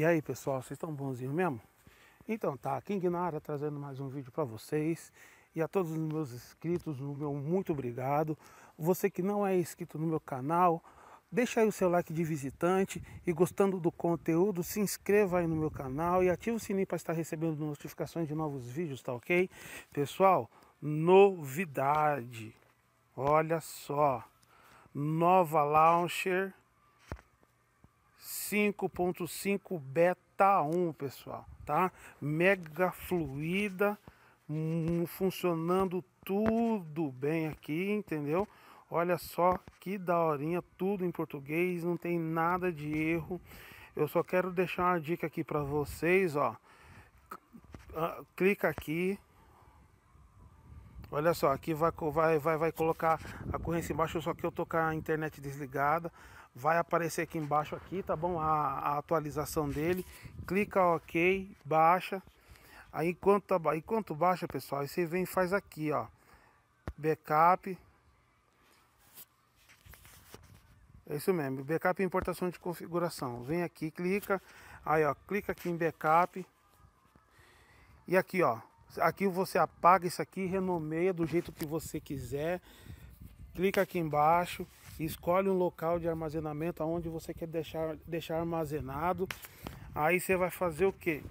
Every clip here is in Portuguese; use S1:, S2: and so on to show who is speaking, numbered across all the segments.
S1: E aí pessoal, vocês estão bonzinhos mesmo? Então tá, King Nara trazendo mais um vídeo para vocês e a todos os meus inscritos, o meu muito obrigado. Você que não é inscrito no meu canal, deixa aí o seu like de visitante e gostando do conteúdo, se inscreva aí no meu canal e ative o sininho para estar recebendo notificações de novos vídeos, tá ok? Pessoal, novidade, olha só, nova launcher 5.5 beta 1, pessoal, tá? Mega fluida, funcionando tudo bem aqui, entendeu? Olha só que daorinha, tudo em português, não tem nada de erro. Eu só quero deixar uma dica aqui para vocês, ó. Ah, clica aqui, Olha só, aqui vai, vai, vai, vai colocar a corrente embaixo, só que eu tô com a internet desligada. Vai aparecer aqui embaixo aqui, tá bom? A, a atualização dele. Clica OK, baixa. Aí enquanto, tá enquanto baixa, pessoal, aí você vem e faz aqui, ó. Backup. É isso mesmo, backup e importação de configuração. Vem aqui, clica. Aí, ó, clica aqui em backup. E aqui, ó, Aqui você apaga isso aqui, renomeia do jeito que você quiser. Clica aqui embaixo, escolhe um local de armazenamento aonde você quer deixar, deixar armazenado. Aí você vai fazer o que?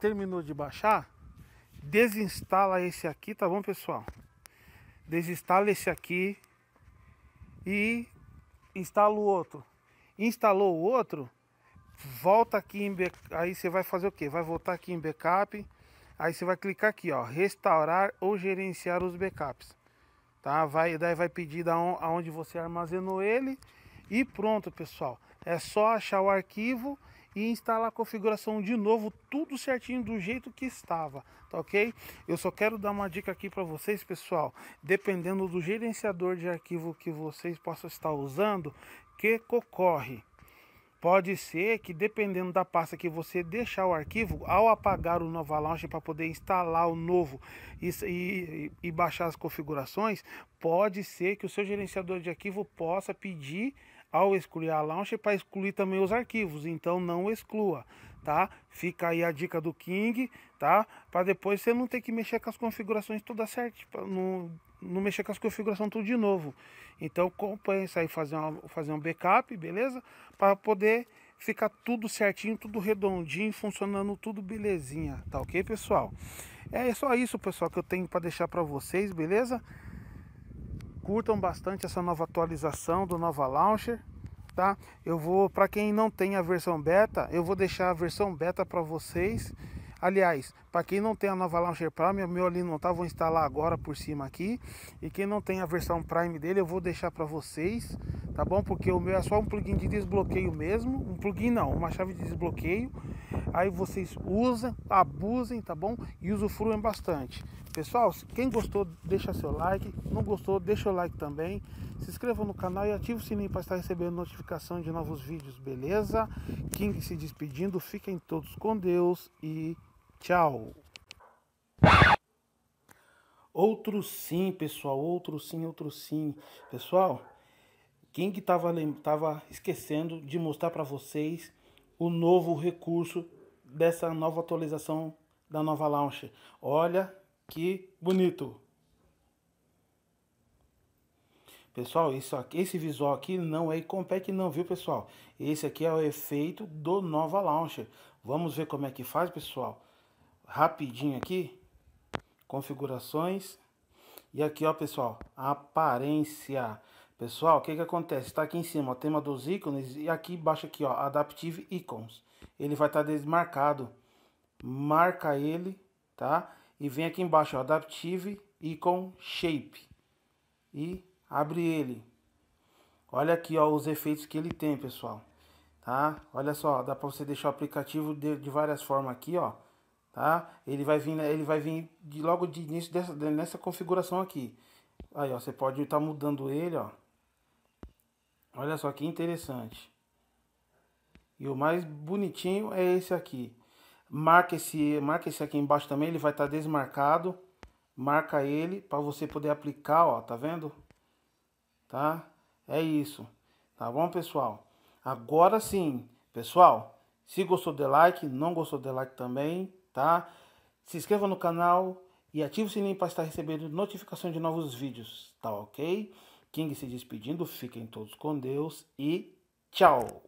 S1: Terminou de baixar? Desinstala esse aqui, tá bom, pessoal? Desinstala esse aqui e instala o outro. Instalou o outro, volta aqui em aí você vai fazer o que? Vai voltar aqui em backup Aí você vai clicar aqui, ó, restaurar ou gerenciar os backups. Tá? Vai, daí vai pedir da on, aonde você armazenou ele e pronto, pessoal. É só achar o arquivo e instalar a configuração de novo, tudo certinho do jeito que estava, tá ok? Eu só quero dar uma dica aqui para vocês, pessoal. Dependendo do gerenciador de arquivo que vocês possam estar usando, que ocorre? Pode ser que dependendo da pasta que você deixar o arquivo, ao apagar o Nova Launch para poder instalar o novo e, e, e, baixar as configurações, pode ser que o seu gerenciador de arquivo possa pedir ao excluir a Launcher para excluir também os arquivos. Então não exclua, tá? Fica aí a dica do King, tá? Para depois você não ter que mexer com as configurações todas certas, não mexer com as configurações tudo de novo. Então compensa aí fazer, uma, fazer um backup, beleza? Para poder ficar tudo certinho, tudo redondinho, funcionando tudo belezinha, tá ok, pessoal? É só isso, pessoal, que eu tenho para deixar para vocês, beleza? Curtam bastante essa nova atualização do Nova Launcher, tá? Eu vou, para quem não tem a versão beta, eu vou deixar a versão beta para vocês Aliás, para quem não tem a nova Launcher Prime, o meu ali não tá, vou instalar agora por cima aqui. E quem não tem a versão Prime dele, eu vou deixar para vocês, tá bom? Porque o meu é só um plugin de desbloqueio mesmo, um plugin não, uma chave de desbloqueio. Aí vocês usam, abusem, tá bom? E usufruem bastante. Pessoal, quem gostou, deixa seu like. Não gostou, deixa o like também. Se inscreva no canal e ative o sininho para estar recebendo notificação de novos vídeos, beleza? King se despedindo. Fiquem todos com Deus e Tchau. Outro sim, pessoal. Outro sim, outro sim. Pessoal, quem que tava, tava esquecendo de mostrar para vocês o novo recurso dessa nova atualização da nova launcher. Olha que bonito. Pessoal, isso aqui, esse visual aqui não é Compec não, viu pessoal? Esse aqui é o efeito do Nova Launcher. Vamos ver como é que faz, pessoal? rapidinho aqui. Configurações. E aqui, ó, pessoal, aparência. Pessoal, o que que acontece? Está aqui em cima, o tema dos ícones e aqui embaixo aqui, ó, Adaptive Icons. Ele vai estar tá desmarcado. Marca ele, tá? E vem aqui embaixo, ó, Adaptive Icon Shape. E abre ele. Olha aqui, ó, os efeitos que ele tem, pessoal. Tá? Olha só, dá para você deixar o aplicativo de, de várias formas aqui, ó. Tá? Ele vai vir, né, ele vai vir de logo de início dessa, nessa configuração aqui. Aí, ó, você pode estar tá mudando ele, ó. Olha só que interessante. E o mais bonitinho é esse aqui. Marca esse, marca esse aqui embaixo também, ele vai estar tá desmarcado. Marca ele para você poder aplicar, ó, tá vendo? Tá? É isso. Tá bom, pessoal? Agora sim, pessoal, se gostou de like, não gostou de like também, tá? Se inscreva no canal e ative o sininho para estar recebendo notificação de novos vídeos, tá ok? King se despedindo, fiquem todos com Deus e tchau!